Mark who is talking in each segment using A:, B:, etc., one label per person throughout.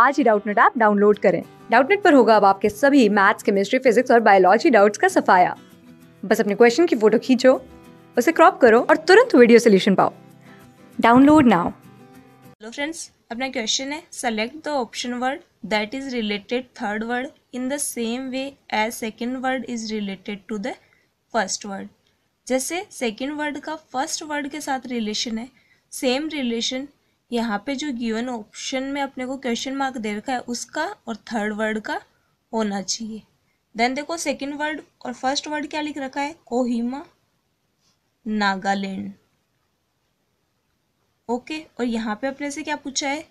A: आज ही Doubtnut app download करें डाउटनेट पर होगा अब आपके सभी मैथ्स केमिस्ट्री फिजिक्स और बायोलॉजी डाउट्स का सफाया बस अपने क्वेश्चन की फोटो खींचो उसे क्रॉप करो और तुरंत वीडियो सोल्यूशन पाओ डाउनलोड नाउ
B: हेलो फ्रेंड्स अपना क्वेश्चन है select the option word that is related third word in the same way as second word is related to the first word जैसे second word का first word के साथ relation है same relation यहाँ पे जो गिवन ऑप्शन में अपने को क्वेश्चन मार्क दे रखा है उसका और थर्ड वर्ड का होना चाहिए देन देखो सेकेंड वर्ड और फर्स्ट वर्ड क्या लिख रखा है कोहिमा नागालैंड ओके और यहाँ पे अपने से क्या पूछा है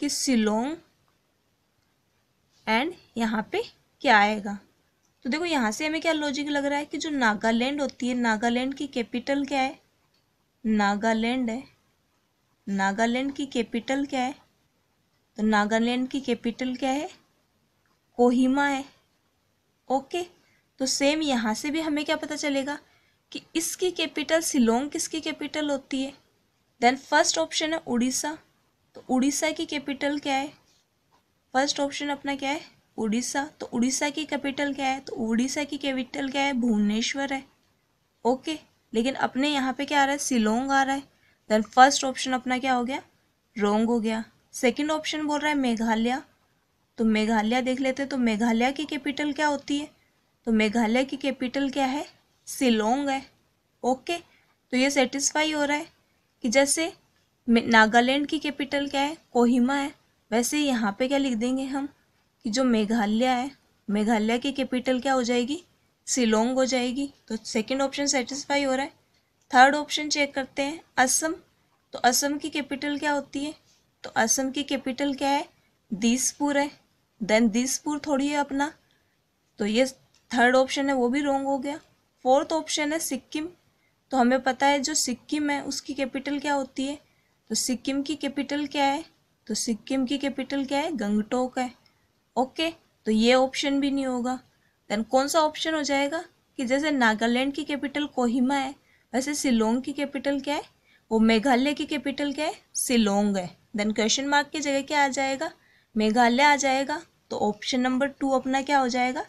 B: कि सिलोंग एंड यहाँ पे क्या आएगा तो देखो यहाँ से हमें क्या लॉजिक लग रहा है कि जो नागालैंड होती है नागालैंड की कैपिटल क्या है नागालैंड है नागालैंड की कैपिटल क्या है तो नागालैंड की कैपिटल क्या है कोहिमा है ओके तो सेम यहाँ से भी हमें क्या पता चलेगा कि इसकी कैपिटल सिलोंग किसकी कैपिटल होती है देन फर्स्ट ऑप्शन है उड़ीसा तो उड़ीसा की कैपिटल क्या है फर्स्ट ऑप्शन अपना क्या है उड़ीसा तो उड़ीसा की कैपिटल क्या है तो उड़ीसा की कैपिटल क्या है भुवनेश्वर है ओके लेकिन अपने यहाँ पे क्या आ रहा है सिलोंग आ रहा है देन फर्स्ट ऑप्शन अपना क्या हो गया रोंग हो गया सेकंड ऑप्शन बोल रहा है मेघालय तो मेघालय देख लेते हैं तो मेघालय की कैपिटल क्या होती है तो मेघालय की कैपिटल क्या है सिलोंग है ओके तो ये सेटिस्फाई हो रहा है कि जैसे नागालैंड की कैपिटल क्या है कोहिमा है वैसे यहाँ पे क्या लिख देंगे हम कि जो मेघालय है मेघालय की कैपिटल क्या हो जाएगी सिलोंग हो जाएगी तो सेकंड ऑप्शन सेटिस्फाई हो रहा है थर्ड ऑप्शन चेक करते हैं असम तो असम की कैपिटल क्या होती है तो असम की कैपिटल क्या है दिसपुर है देन दिसपुर थोड़ी है अपना तो ये थर्ड ऑप्शन है वो भी रॉन्ग हो गया फोर्थ ऑप्शन है सिक्किम तो हमें पता है जो सिक्किम है उसकी कैपिटल क्या होती है तो सिक्किम की कैपिटल क्या है तो सिक्किम की कैपिटल क्या है गंगटोक है ओके तो ये ऑप्शन भी नहीं होगा देन कौन सा ऑप्शन हो जाएगा कि जैसे नागालैंड की कैपिटल कोहिमा है वैसे सिलोंग की कैपिटल क्या है वो मेघालय की कैपिटल क्या है सिलोंग है देन क्वेश्चन मार्क की जगह क्या आ जाएगा मेघालय आ जाएगा तो ऑप्शन नंबर टू अपना क्या हो जाएगा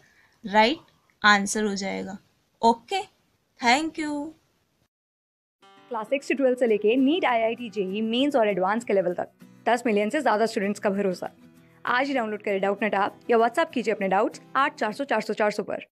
B: राइट right आंसर हो जाएगा okay thank you class six से ट्वेल्थ
A: से लेके NEET I I T JEE mains और एडवांस के लेवल तक दस मिलियन से ज़्यादा स्टूडेंट्स का भरोसा आज ही डाउनलोड करें डाउट नेट आप या व्हाट्सअप कीजिए अपने डाउट्स आठ चार सौ चार सौ चार सौ पर